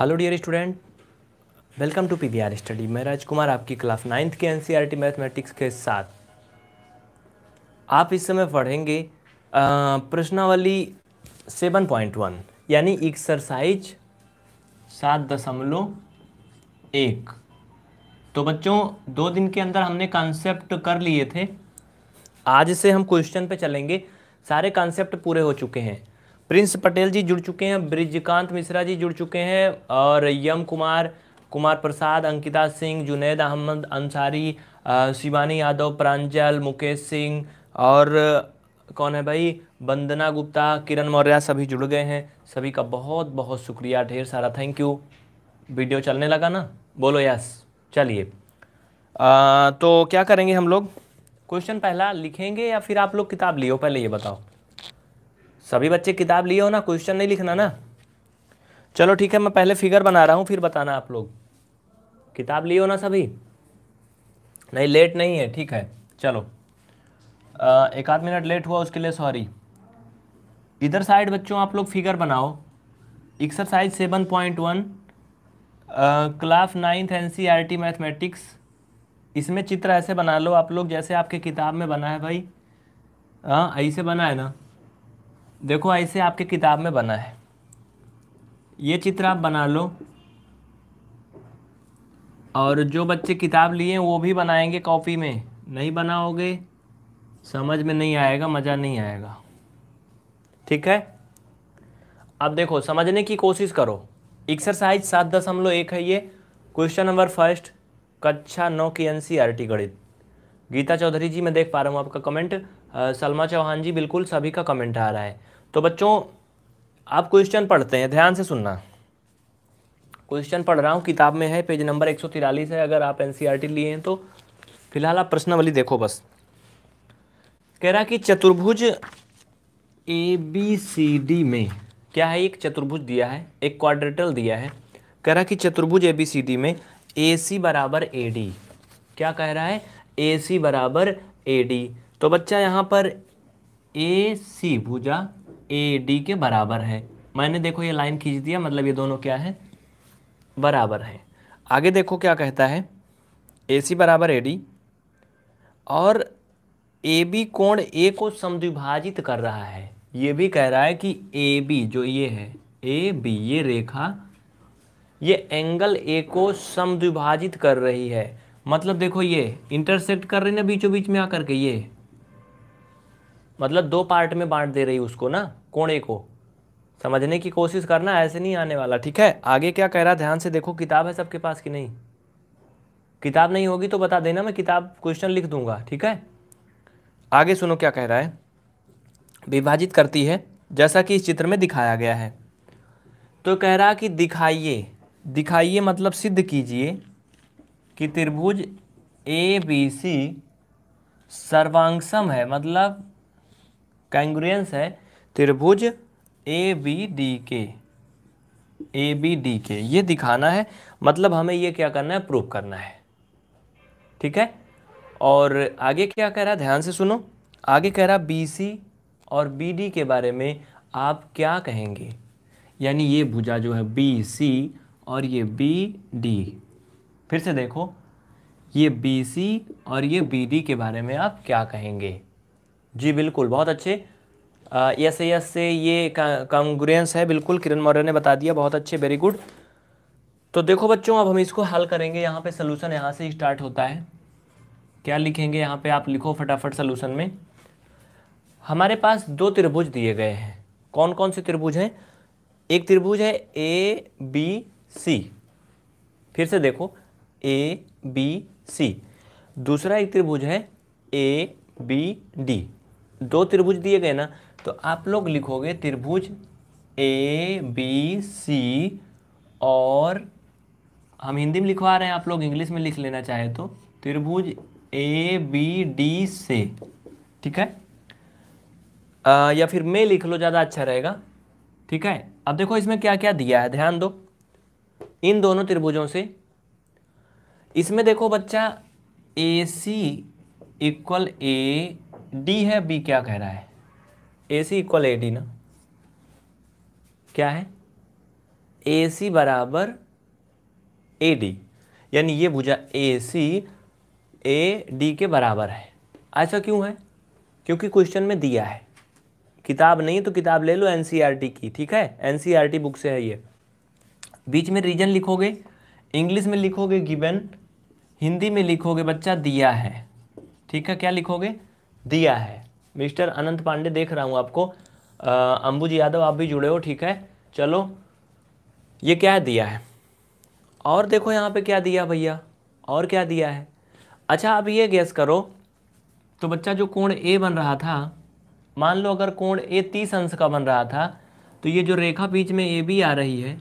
hello dear student welcome to PVR study मैं राजकुमार आपकी class ninth के एनसीईआरटी मैथमेटिक्स e के साथ आप इस समय पढ़ेंगे प्रश्नावली सेवन पॉइंट वन यानी एक्सरसाइज सात दशमलव एक तो बच्चों दो दिन के अंदर हमने कॉन्सेप्ट कर लिए थे आज से हम क्वेश्चन पे चलेंगे सारे कॉन्सेप्ट पूरे हो चुके हैं प्रिंस पटेल जी जुड़ चुके हैं ब्रिजकांत मिश्रा जी जुड़ चुके हैं और यम कुमार कुमार प्रसाद अंकिता सिंह जुनेद अहमद अंसारी शिवानी यादव प्रांजल मुकेश सिंह और कौन है भाई वंदना गुप्ता किरण मौर्य सभी जुड़ गए हैं सभी का बहुत बहुत शुक्रिया ढेर सारा थैंक यू वीडियो चलने लगा ना बोलो यस चलिए तो क्या करेंगे हम लोग क्वेश्चन पहला लिखेंगे या फिर आप लोग किताब लियो पहले ये बताओ सभी बच्चे किताब लिए हो ना क्वेश्चन नहीं लिखना ना चलो ठीक है मैं पहले फिगर बना रहा हूँ फिर बताना आप लोग किताब लिए हो ना सभी नहीं लेट नहीं है ठीक है चलो आ, एक आध मिनट लेट हुआ उसके लिए सॉरी इधर साइड बच्चों आप लोग फिगर बनाओ exercise seven point one class ninth N C R T mathematics इसमें चित्र ऐसे बना लो आप लोग जैसे आपके किताब में बना है भाई हाँ ऐसे बना है ना देखो ऐसे आपके किताब में बना है ये चित्र आप बना लो और जो बच्चे किताब लिए वो भी बनाएंगे कॉपी में नहीं बनाओगे समझ में नहीं आएगा मज़ा नहीं आएगा ठीक है अब देखो समझने की कोशिश करो एक्सरसाइज सात दशमलव एक है ये क्वेश्चन नंबर फर्स्ट कक्षा नौ की एन सी आर टी गणित गीता चौधरी जी मैं देख पा रहा हूँ आपका कमेंट सलमा चौहान जी बिल्कुल सभी का कमेंट आ रहा है तो बच्चों आप क्वेश्चन पढ़ते हैं ध्यान से सुनना क्वेश्चन पढ़ रहा हूँ किताब में है पेज नंबर एक है अगर आप एन e लिए हैं तो फिलहाल आप प्रश्नवली देखो बस कह रहा कि चतुर्भुज ए बी सी डी में क्या है एक चतुर्भुज दिया है एक क्वाड्रेटल दिया है कह रहा कि चतुर्भुज ए बी सी डी में ए सी बराबर ए डी क्या कह रहा है ए सी बराबर ए डी तो बच्चा यहाँ पर ए सी भुजा ए डी के बराबर है मैंने देखो ये लाइन खींच दिया मतलब ये दोनों क्या है बराबर है आगे देखो क्या कहता है ए सी बराबर ए डी और ए बी कोण ए को समद्विभाजित कर रहा है ये भी कह रहा है कि ए बी जो ये है ए बी ये रेखा ये एंगल ए को समद्विभाजित कर रही है मतलब देखो ये इंटरसेक्ट कर रही ना बीचों बीच में आकर के ये मतलब दो पार्ट में बांट दे रही उसको ना कोणे को समझने की कोशिश करना ऐसे नहीं आने वाला ठीक है आगे क्या कह रहा ध्यान से देखो किताब है सबके पास कि नहीं किताब नहीं होगी तो बता देना मैं किताब क्वेश्चन लिख दूंगा ठीक है आगे सुनो क्या कह रहा है विभाजित करती है जैसा कि इस चित्र में दिखाया गया है तो कह रहा कि दिखाइए दिखाइए मतलब सिद्ध कीजिए कि त्रिभुज ए बी सी सर्वांगसम है मतलब कैंग्रियंस है त्रिभुज ए बी डी के ए बी डी के ये दिखाना है मतलब हमें ये क्या करना है प्रूव करना है ठीक है और आगे क्या कह रहा है ध्यान से सुनो आगे कह रहा बी सी और बी डी के बारे में आप क्या कहेंगे यानी ये भुजा जो है बी सी और ये बी डी फिर से देखो ये बी सी और ये बी डी के बारे में आप क्या कहेंगे जी बिल्कुल बहुत अच्छे यस यस से ये कांग्रेंस है बिल्कुल किरण मौर्य ने बता दिया बहुत अच्छे वेरी गुड तो देखो बच्चों अब हम इसको हल करेंगे यहाँ पे सोल्यूशन यहाँ से स्टार्ट होता है क्या लिखेंगे यहाँ पे आप लिखो फटाफट सोल्यूशन में हमारे पास दो त्रिभुज दिए गए हैं कौन कौन से त्रिभुज हैं एक त्रिभुज है ए बी सी फिर से देखो ए बी सी दूसरा एक त्रिभुज है ए बी डी दो त्रिभुज दिए गए ना तो आप लोग लिखोगे त्रिभुज ए बी सी और हम हिंदी में लिखवा रहे हैं आप लोग इंग्लिश में लिख लेना चाहे तो त्रिभुज ए बी डी से ठीक है आ, या फिर मैं लिख लो ज़्यादा अच्छा रहेगा ठीक है अब देखो इसमें क्या क्या दिया है ध्यान दो इन दोनों त्रिभुजों से इसमें देखो बच्चा A C equal A D है बी क्या कह रहा है ए सी इक्वल ए डी ना क्या है ए सी बराबर ए डी यानी ये भुजा ए सी ए डी के बराबर है ऐसा क्यों है क्योंकि क्वेश्चन में दिया है किताब नहीं तो किताब ले लो एनसीईआरटी e की ठीक है एनसीईआरटी बुक e से है ये बीच में रीजन लिखोगे इंग्लिश में लिखोगे गिवन हिंदी में लिखोगे बच्चा दिया है ठीक है क्या लिखोगे दिया है मिस्टर अनंत पांडे देख रहा हूँ आपको अंबुज यादव आप भी जुड़े हो ठीक है चलो ये क्या दिया है और देखो यहाँ पे क्या दिया भैया और क्या दिया है अच्छा आप ये गैस करो तो बच्चा जो कोण ए बन रहा था मान लो अगर कोण ए तीस अंश का बन रहा था तो ये जो रेखा बीच में ए बी आ रही है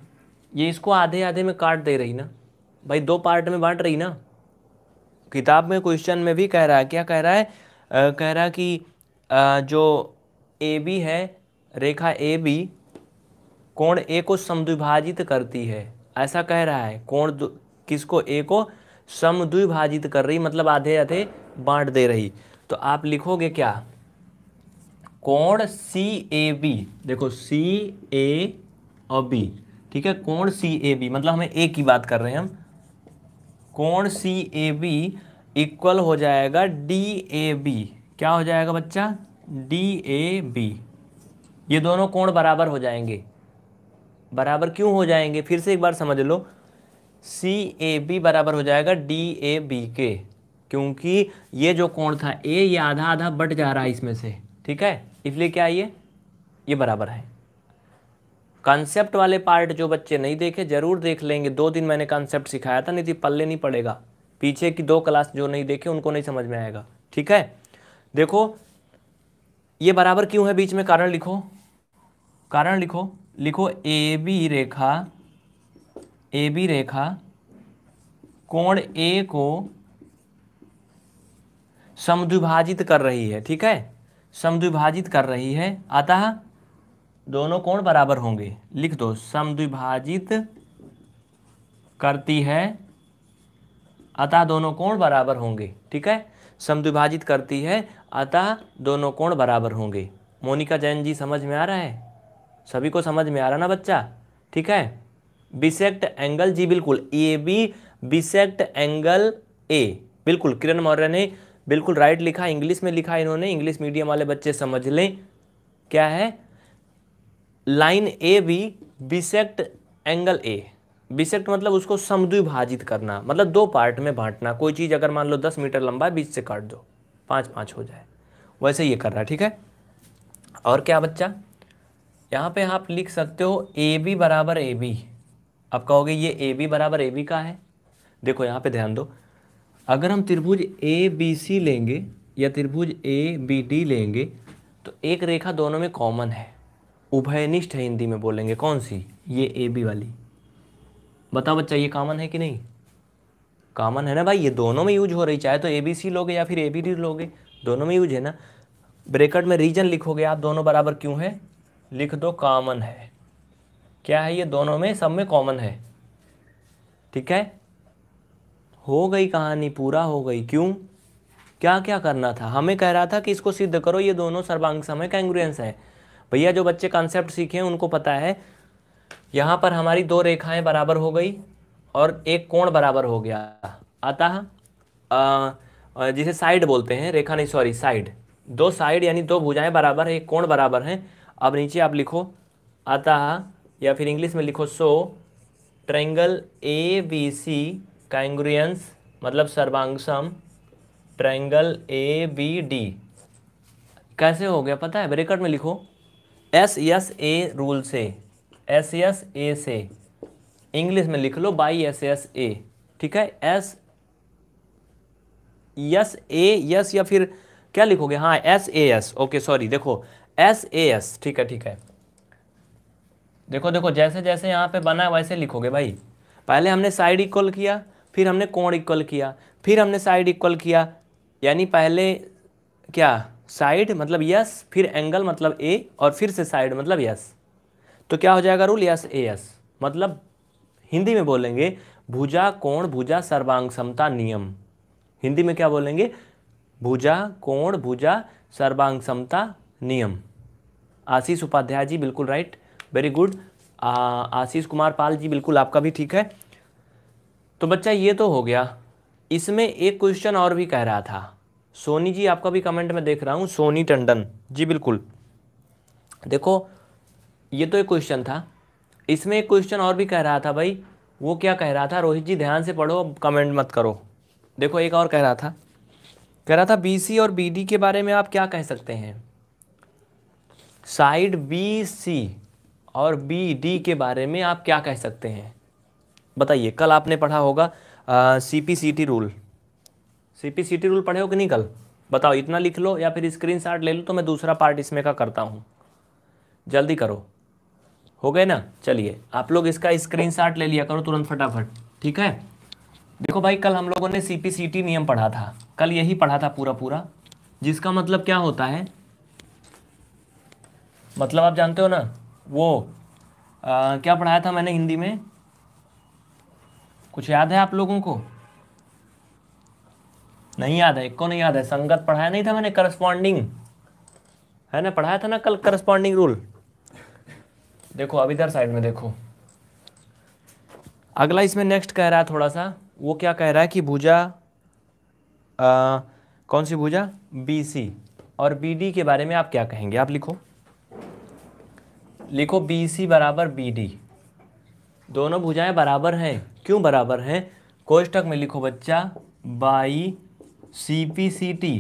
ये इसको आधे आधे में काट दे रही ना भाई दो पार्ट में बांट रही ना किताब में क्वेश्चन में भी कह रहा है क्या कह रहा है कह रहा कि जो ए बी है रेखा ए बी कोण ए को समद्विभाजित करती है ऐसा कह रहा है कोण किसको ए को समद्विभाजित कर रही मतलब आधे आधे बांट दे रही तो आप लिखोगे क्या कोण सी ए बी देखो सी ए और बी ठीक है कोण सी ए बी मतलब हमें ए की बात कर रहे हैं हम कोण सी ए बी इक्वल हो जाएगा डी ए बी क्या हो जाएगा बच्चा डी ए बी ये दोनों कोण बराबर हो जाएंगे बराबर क्यों हो जाएंगे फिर से एक बार समझ लो सी ए बी बराबर हो जाएगा डी ए बी के क्योंकि ये जो कोण था ए ये आधा आधा बट जा रहा है इसमें से ठीक है इसलिए क्या ये ये बराबर है कॉन्सेप्ट वाले पार्ट जो बच्चे नहीं देखे ज़रूर देख लेंगे दो दिन मैंने कॉन्सेप्ट सिखाया था नहीं तो पल्ले नहीं पड़ेगा पीछे की दो क्लास जो नहीं देखे उनको नहीं समझ में आएगा ठीक है देखो ये बराबर क्यों है बीच में कारण लिखो कारण लिखो लिखो A B Rekha A B रेखा कोण ए को समद्विभाजित कर रही है ठीक है समद्विभाजित कर रही है अतः दोनों कोण बराबर होंगे लिख दो समद्विभाजित करती है अतः दोनों कोण बराबर होंगे ठीक है समद्विभाजित करती है अतः दोनों कोण बराबर होंगे मोनिका जैन जी समझ में आ रहा है सभी को समझ में आ रहा ना बच्चा ठीक है बिसेक्ट एंगल जी बिल्कुल A B bisect angle A बिल्कुल किरण मौर्य ने बिल्कुल राइट लिखा इंग्लिश में लिखा इन्होंने इंग्लिश मीडियम वाले बच्चे समझ लें क्या है line A B bisect angle A bisect मतलब उसको समद्विभाजित करना मतलब दो पार्ट में बांटना कोई चीज़ अगर मान लो दस मीटर लंबा है बीच से काट दो पाँच पाँच हो जाए वैसे ये कर रहा है ठीक है और क्या बच्चा यहाँ पे आप लिख सकते हो ए बी बराबर ए बी आप कहोगे ये ए बी बराबर ए बी का है देखो यहाँ पे ध्यान दो अगर हम त्रिभुज ए बी सी लेंगे या त्रिभुज ए बी डी लेंगे तो एक रेखा दोनों में कॉमन है उभयनिष्ठ है हिंदी में बोलेंगे कौन सी ये ए बी वाली बताओ बच्चा ये कामन है कि नहीं कामन है ना भाई ये दोनों में यूज हो रही चाहे तो ए बी सी लोगे या फिर ए बी डी लोगे दोनों में यूज है ना ब्रेकट में रीजन लिखोगे आप दोनों बराबर क्यों है लिख दो कामन है क्या है ये दोनों में सब में कॉमन है ठीक है हो गई कहानी पूरा हो गई क्यों क्या क्या करना था हमें कह रहा था कि इसको सिद्ध करो ये दोनों सर्वांग समय कैंग्रुएंस है भैया जो बच्चे कॉन्सेप्ट सीखे हैं उनको पता है यहाँ पर हमारी दो रेखाएं बराबर हो गई और एक कोण बराबर हो गया अतः जिसे साइड बोलते हैं रेखा नहीं सॉरी साइड दो साइड यानी दो भुजाएं बराबर है एक कोण बराबर हैं अब नीचे आप लिखो अतः या फिर इंग्लिश में लिखो सो triangle A B C congruence मतलब सर्वांगसम ट्रैंगल ए बी डी कैसे हो गया पता है ब्रेकट में लिखो एस एस ए रूल से एस एस ए से इंग्लिश में लिख लो बाई एस एस ए ठीक है एस यस ए यस या फिर क्या लिखोगे हाँ S A S okay sorry देखो एस ए एस ठीक है ठीक है देखो देखो जैसे जैसे यहाँ पे बना है वैसे लिखोगे भाई पहले हमने साइड इक्वल किया फिर हमने कोण इक्वल किया फिर हमने साइड इक्वल किया यानी पहले क्या साइड मतलब यस फिर एंगल मतलब ए और फिर से साइड मतलब यस तो क्या हो जाएगा रूल यस ए एस मतलब हिंदी में बोलेंगे भुजा कोण भुजा सर्वांग समता नियम हिंदी में क्या बोलेंगे भुजा कोण भुजा सर्वांग समता नियम आशीष उपाध्याय जी बिल्कुल right very good Ashish Kumar Pal ji बिल्कुल आपका भी ठीक है तो बच्चा ये तो हो गया इसमें एक क्वेश्चन और भी कह रहा था सोनी जी आपका भी कमेंट में देख रहा हूँ सोनी टंडन जी बिल्कुल देखो ये तो एक क्वेश्चन था इसमें एक क्वेश्चन और भी कह रहा था भाई वो क्या कह रहा था रोहित जी ध्यान से पढ़ो कमेंट मत करो देखो एक और कह रहा था कह रहा था बी और बी के बारे में आप क्या कह सकते हैं साइड बी और बी के बारे में आप क्या कह सकते हैं बताइए कल आपने पढ़ा होगा टी रूल टी रूल पढ़े हो कि नहीं कल बताओ इतना लिख लो या फिर स्क्रीनशॉट ले लो तो मैं दूसरा पार्ट इसमें का करता हूँ जल्दी करो हो गए ना चलिए आप लोग इसका स्क्रीनशॉट ले लिया करो तुरंत फटाफट ठीक है देखो भाई कल हम लोगों ने सी नियम पढ़ा था कल यही पढ़ा था पूरा पूरा जिसका मतलब क्या होता है मतलब आप जानते हो ना वो आ, क्या पढ़ाया था मैंने हिंदी में कुछ याद है आप लोगों को नहीं याद है को नहीं याद है संगत पढ़ाया नहीं था मैंने करस्पॉन्डिंग है ना पढ़ाया था ना कल करस्पॉन्डिंग रूल देखो अब इधर साइड में देखो अगला इसमें नेक्स्ट कह रहा है थोड़ा सा वो क्या कह रहा है कि भुजा आ, कौन सी भुजा बी सी और बी डी के बारे में आप क्या कहेंगे आप लिखो लिखो बी सी बराबर बी डी दोनों भुजाएं बराबर हैं क्यों बराबर हैं कोष्टक में लिखो बच्चा by C P C T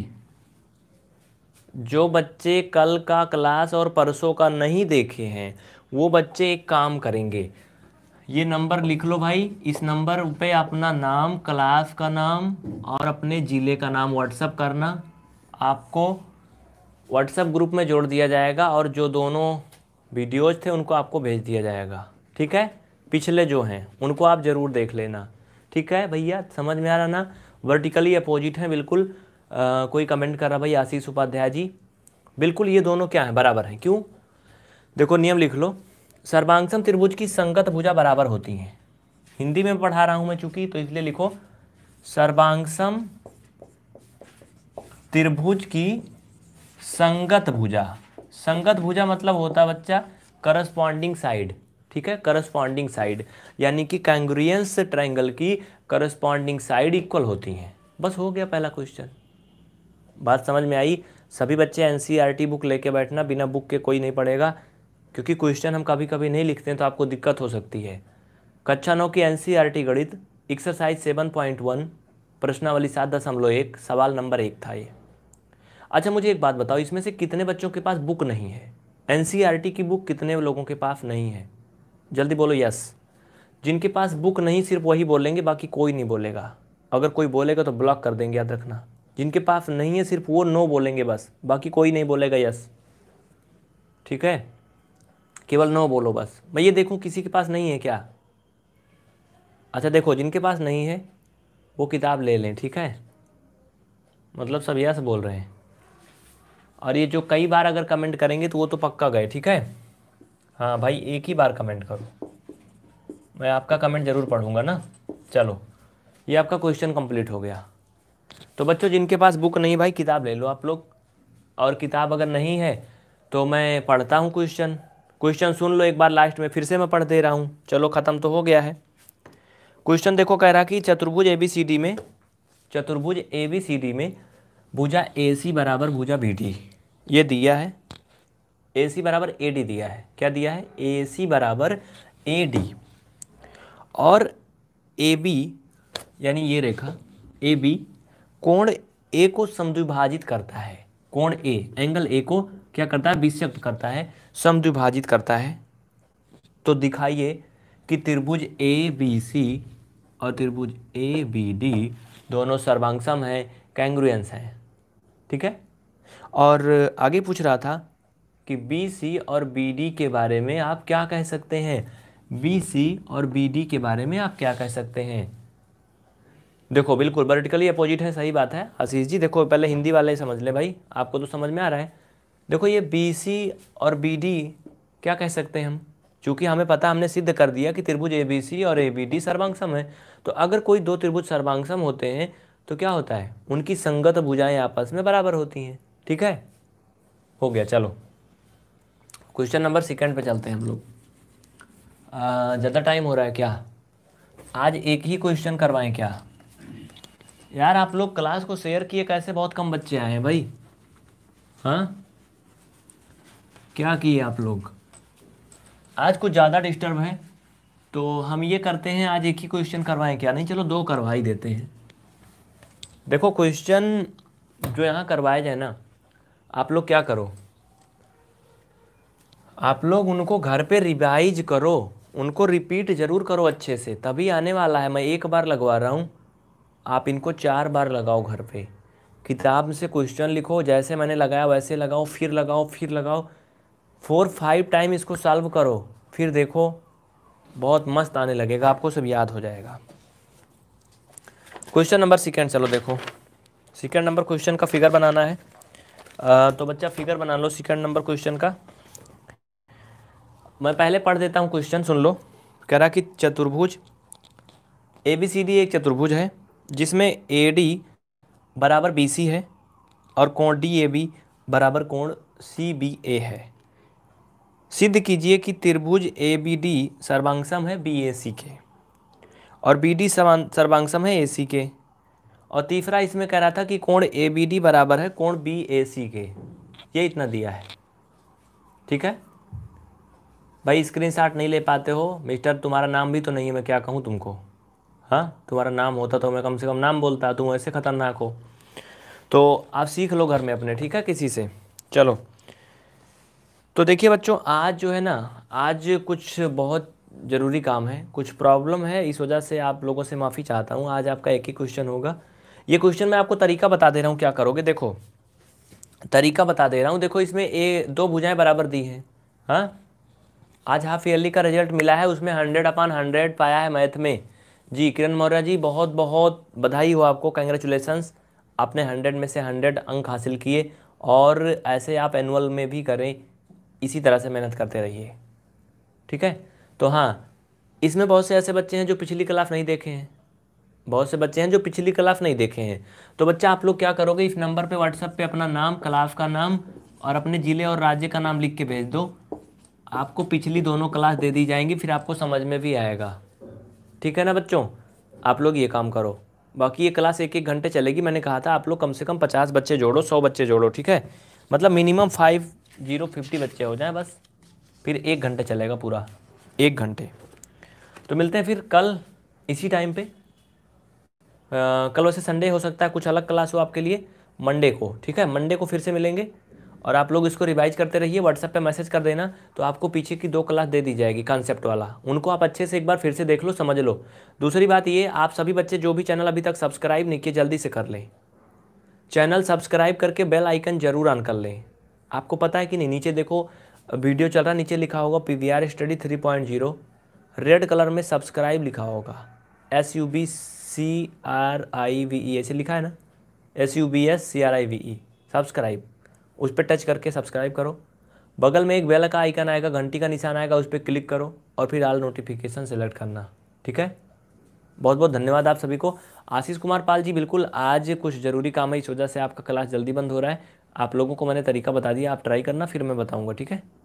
जो बच्चे कल का क्लास और परसों का नहीं देखे हैं वो बच्चे एक काम करेंगे ये नंबर लिख लो भाई इस नंबर पे अपना नाम क्लास का नाम और अपने ज़िले का नाम व्हाट्सअप करना आपको व्हाट्सअप ग्रुप में जोड़ दिया जाएगा और जो दोनों वीडियोज़ थे उनको आपको भेज दिया जाएगा ठीक है पिछले जो हैं उनको आप ज़रूर देख लेना ठीक है भैया समझ में आ रहा ना वर्टिकली अपोजिट हैं बिल्कुल आ, कोई कमेंट कर रहा भाई आशीष उपाध्याय जी बिल्कुल ये दोनों क्या हैं बराबर हैं क्यों देखो नियम लिख लो सर्वांगसम त्रिभुज की संगत भुजा बराबर होती हैं हिंदी में पढ़ा रहा हूँ मैं चूंकि तो इसलिए लिखो सर्वांगसम त्रिभुज की संगत भुजा संगत भुजा मतलब होता है बच्चा करस्पॉन्डिंग साइड ठीक है करस्पॉन्डिंग साइड यानी कि कैंग्रियंस ट्रायंगल की करस्पॉन्डिंग साइड इक्वल होती हैं बस हो गया पहला क्वेश्चन बात समझ में आई सभी बच्चे एन बुक e लेके बैठना बिना बुक के कोई नहीं पढ़ेगा क्योंकि क्वेश्चन हम कभी कभी नहीं लिखते हैं तो आपको दिक्कत हो सकती है कक्षा नौ की एन e गणित एक्सरसाइज सेवन पॉइंट वन प्रश्नावली सात दशमलव एक सवाल नंबर एक था ये अच्छा मुझे एक बात बताओ इसमें से कितने बच्चों के पास बुक नहीं है एन e की बुक कितने लोगों के पास नहीं है जल्दी बोलो यस जिनके पास बुक नहीं सिर्फ वही बोलेंगे बाकी कोई नहीं बोलेगा अगर कोई बोलेगा तो ब्लॉक कर देंगे याद रखना जिनके पास नहीं है सिर्फ वो नो बोलेंगे बस बाकी कोई नहीं बोलेगा यस ठीक है केवल नो बोलो बस मैं ये देखूँ किसी के पास नहीं है क्या अच्छा देखो जिनके पास नहीं है वो किताब ले लें ठीक है मतलब सब यस बोल रहे हैं और ये जो कई बार अगर कमेंट करेंगे तो वो तो पक्का गए ठीक है हाँ भाई एक ही बार कमेंट करो मैं आपका कमेंट ज़रूर पढ़ूंगा ना चलो ये आपका क्वेश्चन कंप्लीट हो गया तो बच्चों जिनके पास बुक नहीं भाई किताब ले लो आप लोग और किताब अगर नहीं है तो मैं पढ़ता हूँ क्वेश्चन क्वेश्चन सुन लो एक बार लास्ट में फिर से मैं पढ़ दे रहा हूँ चलो ख़त्म तो हो गया है क्वेश्चन देखो कह रहा कि चतुर्भुज ए बी सी डी में चतुर्भुज ए बी सी डी में भुजा ए सी बराबर भुजा बी डी ये दिया है ए सी बराबर ए डी दिया है क्या दिया है ए सी बराबर ए डी और ए बी यानी ये रेखा ए बी कोण ए को समद्विभाजित करता है कोण ए एंगल ए को क्या करता है विषयक्त करता है समद्विभाजित करता है तो दिखाइए कि त्रिभुज ए बी सी और त्रिभुज ए बी डी दोनों सर्वांगसम हैं कैंग्रुएंस हैं ठीक है और आगे पूछ रहा था कि बी सी और बी डी के बारे में आप क्या कह सकते हैं बी सी और बी डी के बारे में आप क्या कह सकते हैं देखो बिल्कुल वर्टिकली अपोजिट है सही बात है आशीष जी देखो पहले हिंदी वाले समझ ले भाई आपको तो समझ में आ रहा है देखो ये बी सी और बी डी क्या कह सकते हैं हम चूँकि हमें पता हमने सिद्ध कर दिया कि त्रिभुज ए बी सी और ए बी डी सर्वांगसम है तो अगर कोई दो त्रिभुज सर्वांगसम होते हैं तो क्या होता है उनकी संगत भुजाएं आपस में बराबर होती हैं ठीक है हो गया चलो क्वेश्चन नंबर सेकंड पे चलते हैं हम लोग ज़्यादा टाइम हो रहा है क्या आज एक ही क्वेश्चन करवाएं क्या यार आप लोग क्लास को शेयर किए कैसे बहुत कम बच्चे आए हैं भाई हाँ क्या किए आप लोग आज कुछ ज़्यादा डिस्टर्ब है तो हम ये करते हैं आज एक ही क्वेश्चन करवाएं क्या नहीं चलो दो करवा ही देते हैं देखो क्वेश्चन जो यहाँ करवाए जाए ना आप लोग क्या करो आप लोग उनको घर पे रिवाइज करो उनको रिपीट ज़रूर करो अच्छे से तभी आने वाला है मैं एक बार लगवा रहा हूँ आप इनको चार बार लगाओ घर पे किताब से क्वेश्चन लिखो जैसे मैंने लगाया वैसे लगाओ फिर लगाओ फिर लगाओ फोर फाइव टाइम इसको सॉल्व करो फिर देखो बहुत मस्त आने लगेगा आपको सब याद हो जाएगा क्वेश्चन नंबर सेकेंड चलो देखो सेकेंड नंबर क्वेश्चन का फिगर बनाना है आ, तो बच्चा फिगर बना लो सेकेंड नंबर क्वेश्चन का मैं पहले पढ़ देता हूँ क्वेश्चन सुन लो कह रहा कि चतुर्भुज ए बी सी डी एक चतुर्भुज है जिसमें ए डी बराबर बी सी है और कोण डी ए बी बराबर कोण सी बी ए है सिद्ध कीजिए कि त्रिभुज ए बी डी सर्वांगसम है बी ए सी के और बी डी सर्वांगसम है ए सी के और तीसरा इसमें कह रहा था कि कोण ए बी डी बराबर है कोण बी ए सी के ये इतना दिया है ठीक है भाई स्क्रीनशॉट नहीं ले पाते हो मिस्टर तुम्हारा नाम भी तो नहीं है मैं क्या कहूँ तुमको हाँ तुम्हारा नाम होता तो मैं कम से कम नाम बोलता तुम ऐसे खतरनाक हो तो आप सीख लो घर में अपने ठीक है किसी से चलो तो देखिए बच्चों आज जो है ना आज कुछ बहुत ज़रूरी काम है कुछ प्रॉब्लम है इस वजह से आप लोगों से माफ़ी चाहता हूँ आज आपका एक ही क्वेश्चन होगा ये क्वेश्चन मैं आपको तरीका बता दे रहा हूँ क्या करोगे देखो तरीका बता दे रहा हूँ देखो इसमें ए दो भुजाएं बराबर दी हैं हाँ आज हाफ ईयरली का रिजल्ट मिला है उसमें हंड्रेड अपान हंड्रेड पाया है मैथ में जी किरण मौर्य जी बहुत बहुत बधाई हो आपको कंग्रेचुलेसन्स आपने हंड्रेड में से हंड्रेड अंक हासिल किए और ऐसे आप एनुअल में भी करें इसी तरह से मेहनत करते रहिए ठीक है तो हाँ इसमें बहुत से ऐसे बच्चे हैं जो पिछली क्लास नहीं देखे हैं बहुत से बच्चे हैं जो पिछली क्लास नहीं देखे हैं तो बच्चा आप लोग क्या करोगे इस नंबर पे व्हाट्सएप पे अपना नाम क्लास का नाम और अपने ज़िले और राज्य का नाम लिख के भेज दो आपको पिछली दोनों क्लास दे दी जाएंगी फिर आपको समझ में भी आएगा ठीक है ना बच्चों आप लोग ये काम करो बाकी ये क्लास एक एक घंटे चलेगी मैंने कहा था आप लोग कम से कम पचास बच्चे जोड़ो सौ बच्चे जोड़ो ठीक है मतलब मिनिमम फाइव जीरो फिफ्टी बच्चे हो जाएं बस फिर एक घंटे चलेगा पूरा एक घंटे तो मिलते हैं फिर कल इसी टाइम पे आ, कल वैसे संडे हो सकता है कुछ अलग क्लास हो आपके लिए मंडे को ठीक है मंडे को फिर से मिलेंगे और आप लोग इसको रिवाइज करते रहिए व्हाट्सएप पे मैसेज कर देना तो आपको पीछे की दो क्लास दे दी जाएगी कॉन्सेप्ट वाला उनको आप अच्छे से एक बार फिर से देख लो समझ लो दूसरी बात ये आप सभी बच्चे जो भी चैनल अभी तक सब्सक्राइब नहीं किए जल्दी से कर लें चैनल सब्सक्राइब करके बेल आइकन जरूर ऑन कर लें आपको पता है कि नहीं नीचे देखो वीडियो चल रहा नीचे लिखा होगा P V R study three point zero red colour में सब्सक्राइब लिखा होगा S U B C R I V E ऐसे लिखा है ना S U B S C R I V E subscribe उस पर टच करके सब्सक्राइब करो बगल में एक बेल का आइकन आएगा घंटी का निशान आएगा उस पर क्लिक करो और फिर आल नोटिफिकेशन सेलेक्ट करना ठीक है बहुत बहुत धन्यवाद आप सभी को आशीष कुमार पाल जी बिल्कुल आज कुछ ज़रूरी काम है इस वजह से आपका क्लास जल्दी बंद हो रहा है आप लोगों को मैंने तरीका बता दिया आप ट्राई करना फिर मैं बताऊँगा ठीक है